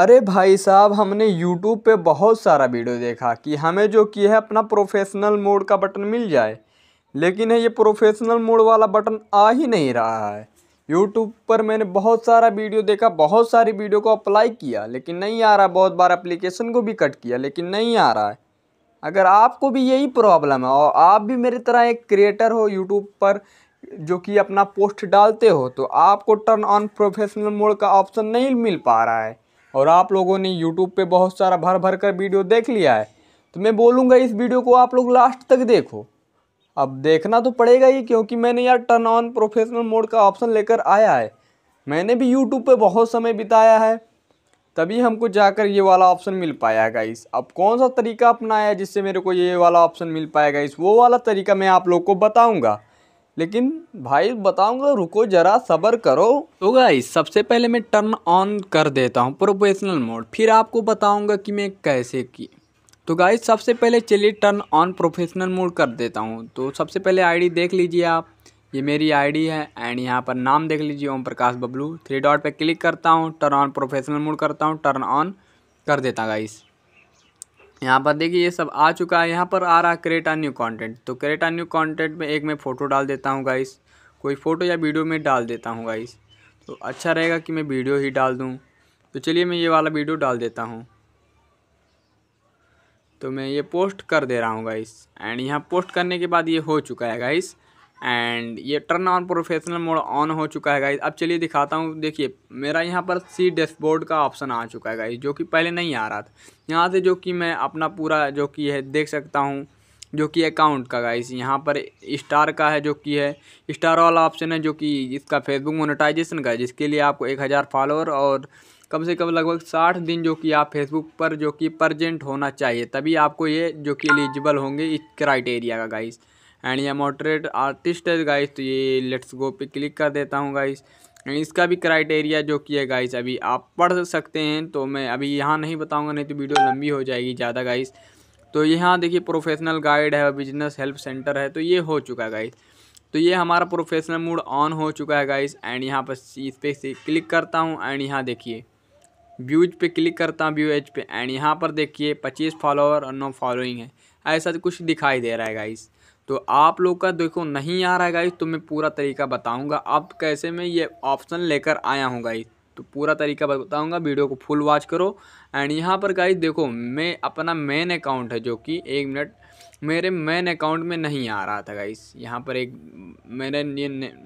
अरे भाई साहब हमने YouTube पे बहुत सारा वीडियो देखा कि हमें जो कि है अपना प्रोफेशनल मोड का बटन मिल जाए लेकिन ये प्रोफेशनल मोड वाला बटन आ ही नहीं रहा है यूट्यूब पर मैंने बहुत सारा वीडियो देखा बहुत सारी वीडियो को अप्लाई किया लेकिन नहीं आ रहा बहुत बार एप्लीकेशन को भी कट किया लेकिन नहीं आ रहा है अगर आपको भी यही प्रॉब्लम है और आप भी मेरी तरह एक क्रिएटर हो यूट्यूब पर जो कि अपना पोस्ट डालते हो तो आपको टर्न ऑन प्रोफेशनल मोड का ऑप्शन नहीं मिल पा रहा है और आप लोगों ने यूट्यूब पे बहुत सारा भर भर कर वीडियो देख लिया है तो मैं बोलूँगा इस वीडियो को आप लोग लास्ट तक देखो अब देखना तो पड़ेगा ही क्योंकि मैंने यार टर्न ऑन प्रोफेशनल मोड का ऑप्शन लेकर आया है मैंने भी यूट्यूब पे बहुत समय बिताया है तभी हमको जाकर ये वाला ऑप्शन मिल पाया गाइस अब कौन सा तरीका अपनाया जिससे मेरे को ये वाला ऑप्शन मिल पाया गाइस वो वाला तरीका मैं आप लोग को बताऊँगा लेकिन भाई बताऊंगा रुको ज़रा सबर करो तो गाइस सबसे पहले मैं टर्न ऑन कर देता हूँ प्रोफेशनल मोड फिर आपको बताऊंगा कि मैं कैसे की तो गाइस सबसे पहले चलिए टर्न ऑन प्रोफेशनल मोड कर देता हूँ तो सबसे पहले आईडी देख लीजिए आप ये मेरी आईडी है एंड यहाँ पर नाम देख लीजिए ओम प्रकाश बबलू थ्री डॉट पर क्लिक करता हूँ टर्न ऑन प्रोफेशनल मोड करता हूँ टर्न ऑन कर देता गाइस यहाँ पर देखिए ये सब आ चुका है यहाँ पर आ रहा है क्रेटा न्यू कंटेंट तो क्रेटा न्यू कंटेंट में एक मैं फ़ोटो डाल देता हूँ गाइस कोई फ़ोटो या वीडियो में डाल देता हूँ गाइस तो अच्छा रहेगा कि मैं वीडियो ही डाल दूँ तो चलिए मैं ये वाला वीडियो डाल देता हूँ तो मैं ये पोस्ट कर दे रहा हूँ गाइस एंड यहाँ पोस्ट करने के बाद ये हो चुका है गाइस एंड ये turn on professional mode on हो चुका है गाइज अब चलिए दिखाता हूँ देखिए मेरा यहाँ पर सी डैशबोर्ड का ऑप्शन आ चुका है गाइज जो कि पहले नहीं आ रहा था यहाँ से जो कि मैं अपना पूरा जो कि है देख सकता हूँ जो कि अकाउंट का गाइज यहाँ पर स्टार का है जो कि है स्टार वाला ऑप्शन है जो कि इसका फेसबुक मोनिटाइजेशन का है जिसके लिए आपको एक हज़ार फॉलोअर और कम से कम लगभग साठ दिन जो कि आप फेसबुक पर जो कि प्रजेंट होना चाहिए तभी आपको ये जो कि एलिजिबल होंगे इस क्राइटेरिया का गाइज़ एंड यह मॉडरेट आर्टिस्ट है गाइस तो ये लेट्स गो पे क्लिक कर देता हूँ गाइस एंड इसका भी क्राइटेरिया जो कि है गाइस अभी आप पढ़ सकते हैं तो मैं अभी यहाँ नहीं बताऊँगा नहीं तो वीडियो लंबी हो जाएगी ज़्यादा गाइस तो यहाँ देखिए प्रोफेशनल गाइड है बिजनेस हेल्प सेंटर है तो ये हो चुका है गाइस तो ये हमारा प्रोफेशनल मूड ऑन हो चुका है गाइस एंड यहाँ पर इस पर क्लिक करता हूँ एंड यहाँ देखिए व्यूज पे क्लिक करता हूँ व्यू एज पे एंड यहाँ पर देखिए पच्चीस फॉलोअर और नौ फॉलोइंग है ऐसा कुछ दिखाई दे रहा है गाइस तो आप लोग का देखो नहीं आ रहा है गाइस तो मैं पूरा तरीका बताऊंगा अब कैसे मैं ये ऑप्शन लेकर आया हूँ गाइस तो पूरा तरीका बताऊंगा वीडियो को फुल वॉच करो एंड यहाँ पर गाइस देखो मैं अपना मेन अकाउंट है जो कि एक मिनट मेरे मेन अकाउंट में नहीं आ रहा था गाइस यहाँ पर एक मेरे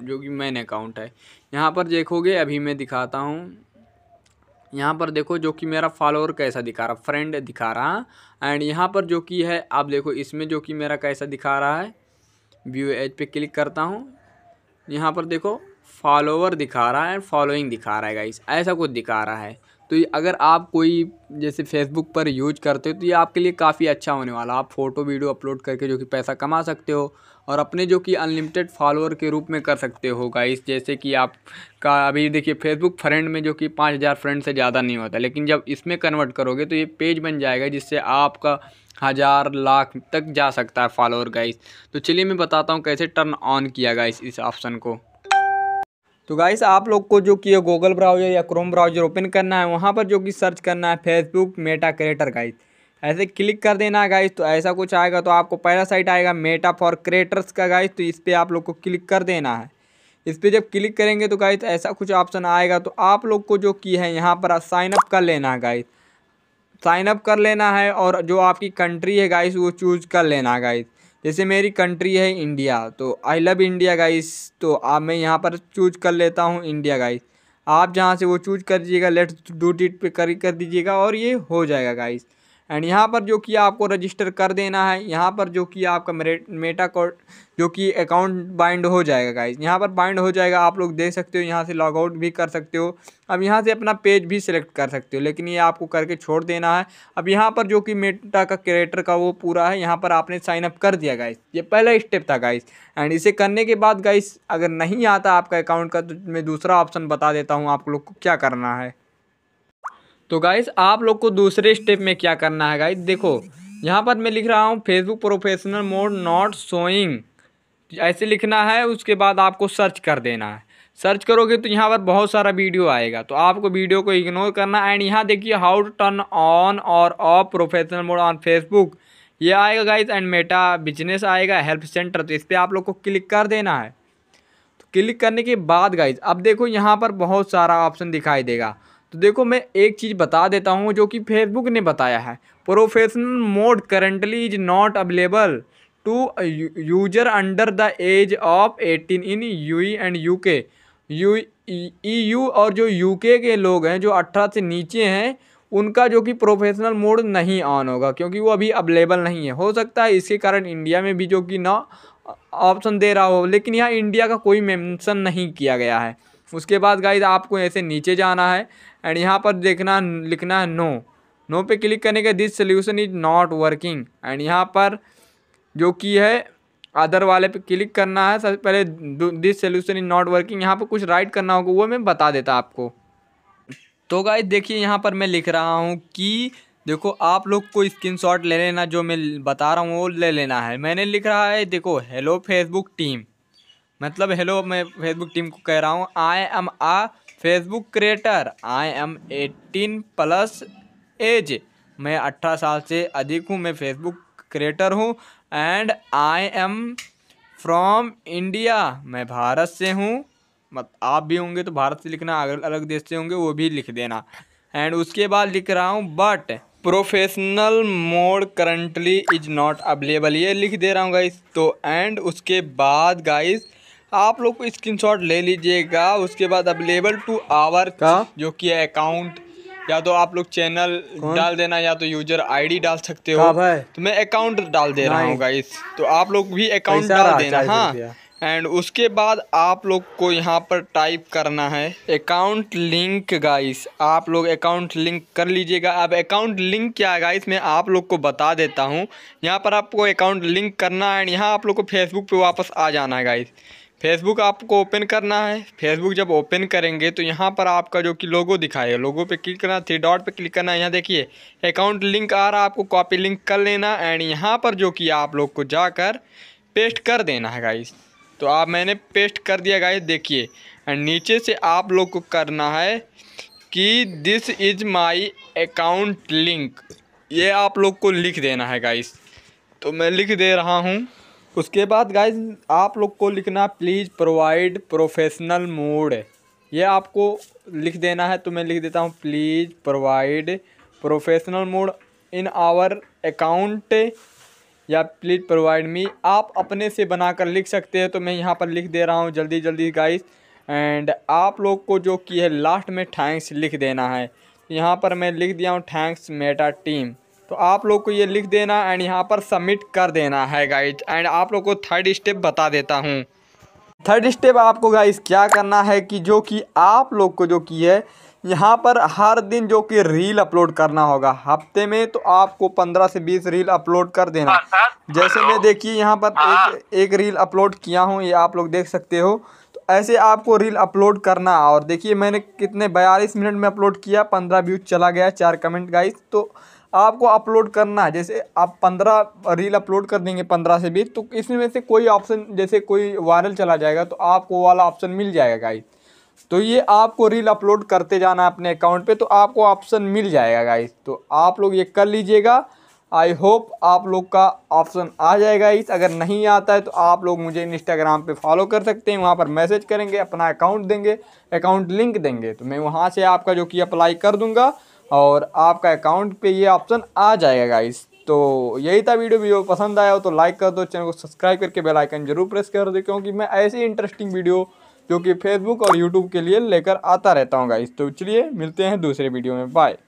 जो कि मेन अकाउंट है यहाँ पर देखोगे अभी मैं दिखाता हूँ यहाँ पर देखो जो कि मेरा फॉलोअर कैसा दिखा रहा फ्रेंड दिखा रहा एंड यहाँ पर जो कि है आप देखो इसमें जो कि मेरा कैसा दिखा रहा है व्यू एज पे क्लिक करता हूँ यहाँ पर देखो फॉलोवर दिखा रहा है एंड फॉलोइंग दिखा रहा है गाइस ऐसा कुछ दिखा रहा है तो अगर आप कोई जैसे फेसबुक पर यूज करते हो तो ये आपके लिए काफ़ी अच्छा होने वाला आप फ़ोटो वीडियो अपलोड करके जो कि पैसा कमा सकते हो और अपने जो कि अनलिमिटेड फॉलोअर के रूप में कर सकते हो गाइस जैसे कि आप का अभी देखिए फेसबुक फ्रेंड में जो कि पाँच हज़ार फ्रेंड से ज़्यादा नहीं होता लेकिन जब इसमें कन्वर्ट करोगे तो ये पेज बन जाएगा जिससे आपका हज़ार लाख तक जा सकता है फॉलोअर गाइस तो चलिए मैं बताता हूँ कैसे टर्न ऑन किया गया इस ऑप्शन को तो गाइस आप लोग को जो कि है गूगल ब्राउज़र या क्रोम ब्राउज़र ओपन करना है वहाँ पर जो कि सर्च करना है फेसबुक मेटा क्रिएटर गाइस ऐसे क्लिक कर देना गाइस तो ऐसा कुछ आएगा तो आपको पहला साइट आएगा मेटा फॉर क्रिएटर्स का गाइस तो इस पर आप लोग को क्लिक कर देना है इस पर जब क्लिक करेंगे तो गाइस ऐसा कुछ ऑप्शन आएगा तो आप लोग को जो की है यहाँ पर साइनअप कर लेना है गाइस साइनअप कर लेना है और जो आपकी कंट्री है गाइस वो चूज़ कर लेना है गाइस जैसे मेरी कंट्री है इंडिया तो आई लव इंडिया गाइस तो आप मैं यहाँ पर चूज कर लेता हूँ इंडिया गाइस आप जहाँ से वो चूज कर दीजिएगा लेट्स डू टिट पे कर कर दीजिएगा और ये हो जाएगा गाइस एंड यहाँ पर जो कि आपको रजिस्टर कर देना है यहाँ पर जो कि आपका मेटा कोड जो कि अकाउंट बाइंड हो जाएगा गाइज यहाँ पर बाइंड हो जाएगा आप लोग देख सकते हो यहाँ से लॉग आउट भी कर सकते हो अब यहाँ से अपना पेज भी सिलेक्ट कर सकते हो लेकिन ये आपको करके छोड़ देना है अब यहाँ पर जो कि मेटा का करेक्टर का वो पूरा है यहाँ पर आपने साइनअप कर दिया गाइस ये पहला स्टेप था गाइस एंड इसे करने के बाद गाइस अगर नहीं आता आपका अकाउंट का तो मैं दूसरा ऑप्शन बता देता हूँ आप लोग को क्या करना है तो गाइज आप लोग को दूसरे स्टेप में क्या करना है गाइज देखो यहाँ पर मैं लिख रहा हूँ Facebook professional mode not showing ऐसे लिखना है उसके बाद आपको सर्च कर देना है सर्च करोगे तो यहाँ पर बहुत सारा वीडियो आएगा तो आपको वीडियो को इग्नोर करना एंड यहाँ देखिए हाउ टू टर्न ऑन और off professional mode on Facebook ये आएगा गाइज एंड मेटा बिजनेस आएगा हेल्प सेंटर तो इस पर आप लोग को क्लिक कर देना है तो क्लिक करने के बाद गाइज अब देखो यहाँ पर बहुत सारा ऑप्शन दिखाई देगा तो देखो मैं एक चीज़ बता देता हूँ जो कि फेसबुक ने बताया है professional mode currently is not available to user under the age of eighteen in U and U K U E U और जो यू के लोग हैं जो अट्ठारह से नीचे हैं उनका जो कि प्रोफेशनल मोड नहीं ऑन होगा क्योंकि वो अभी अवेलेबल नहीं है हो सकता है इसके कारण इंडिया में भी जो कि ना ऑप्शन दे रहा हो लेकिन यहाँ इंडिया का कोई मेंशन नहीं किया गया है उसके बाद गाइज आपको ऐसे नीचे जाना है एंड यहाँ पर देखना लिखना है नो नो पे क्लिक करने के this solution is not working and यहाँ पर जो कि है अदर वाले पे क्लिक करना है सबसे पहले this solution is not working यहाँ पर कुछ राइट करना होगा वो मैं बता देता आपको तो गाइज देखिए यहाँ पर मैं लिख रहा हूँ कि देखो आप लोग को शॉट ले लेना जो मैं बता रहा हूँ वो ले लेना है मैंने लिख रहा है देखो हेलो फेसबुक टीम मतलब हेलो मैं फेसबुक टीम को कह रहा हूँ I am a Facebook creator I am eighteen plus age मैं अट्ठारह साल से अधिक हूँ मैं फेसबुक क्रिएटर हूँ and I am from India मैं भारत से हूँ मत आप भी होंगे तो भारत से लिखना अगर अलग देश से होंगे वो भी लिख देना एंड उसके बाद लिख रहा हूँ but professional mode currently is not available ये लिख दे रहा हूँ गाइस तो एंड उसके बाद गाइस आप लोग स्क्रीनशॉट ले लीजिएगा उसके बाद अवेलेबल टू आवर का जो कि है अकाउंट या तो आप लोग चैनल डाल देना या तो यूजर आईडी डाल सकते हो तो मैं अकाउंट डाल दे रहा हूँ गाइस तो आप लोग भी अकाउंट डाल देना हाँ एंड उसके बाद आप लोग को यहाँ पर टाइप करना है अकाउंट लिंक गाइस आप लोग अकाउंट लिंक कर लीजिएगा अब अकाउंट लिंक क्या है गाइस मैं आप लोग को बता देता हूँ यहाँ पर आपको अकाउंट लिंक करना है एंड यहाँ आप लोग को फेसबुक पे वापस आ जाना है गाइस फेसबुक आपको ओपन करना है फेसबुक जब ओपन करेंगे तो यहाँ पर आपका जो कि लोगो दिखाएगा लोगो पे क्लिक करना थ्री डॉट पे क्लिक करना है यहाँ देखिए अकाउंट लिंक आ रहा है आपको कॉपी लिंक कर लेना एंड यहाँ पर जो कि आप लोग को जाकर पेस्ट कर देना है गाइस तो आप मैंने पेस्ट कर दिया गाइस देखिए एंड नीचे से आप लोग को करना है कि this is my account link ये आप लोग को लिख देना है गाइस तो मैं लिख दे रहा हूँ उसके बाद गाइज आप लोग को लिखना प्लीज़ प्रोवाइड प्रोफेशनल मोड ये आपको लिख देना है तो मैं लिख देता हूँ please provide professional mode in our account या प्लीज़ प्रोवाइड मी आप अपने से बनाकर लिख सकते हैं तो मैं यहाँ पर लिख दे रहा हूँ जल्दी जल्दी गाइज एंड आप लोग को जो की है लास्ट में थैंक्स लिख देना है यहाँ पर मैं लिख दिया हूँ थैंक्स मेटा टीम तो आप लोग को ये लिख देना एंड यहाँ पर सबमिट कर देना है गाइज एंड आप लोग को थर्ड स्टेप बता देता हूँ थर्ड स्टेप आपको गाइज क्या करना है कि जो कि आप लोग को जो की है यहाँ पर हर दिन जो कि रील अपलोड करना होगा हफ्ते में तो आपको पंद्रह से बीस रील अपलोड कर देना हाँ, जैसे मैं देखिए यहाँ पर हाँ। एक एक रील अपलोड किया हूँ ये आप लोग देख सकते हो तो ऐसे आपको रील अपलोड करना और देखिए मैंने कितने बयालीस मिनट में अपलोड किया पंद्रह व्यूज चला गया चार कमेंट गाइस तो आपको अपलोड करना है जैसे आप पंद्रह रील अपलोड कर देंगे पंद्रह से बीस तो इसमें से कोई ऑप्शन जैसे कोई वायरल चला जाएगा तो आपको वाला ऑप्शन मिल जाएगा गाइस तो ये आपको रील अपलोड करते जाना अपने अकाउंट पे तो आपको ऑप्शन मिल जाएगा गाइस तो आप लोग ये कर लीजिएगा आई होप आप लोग का ऑप्शन आ जाएगा इस अगर नहीं आता है तो आप लोग मुझे इंस्टाग्राम पे फॉलो कर सकते हैं वहाँ पर मैसेज करेंगे अपना अकाउंट देंगे अकाउंट लिंक देंगे तो मैं वहाँ से आपका जो कि अप्लाई कर दूँगा और आपका अकाउंट पे ये ऑप्शन आ जाएगा गाइस तो यही था वीडियो वीडियो पसंद आया हो तो लाइक कर दो चैनल को सब्सक्राइब करके बेल आइकन जरूर प्रेस कर दो क्योंकि मैं ऐसी इंटरेस्टिंग वीडियो जो कि फेसबुक और यूट्यूब के लिए लेकर आता रहता हूँ गाइस तो चलिए मिलते हैं दूसरे वीडियो में बाय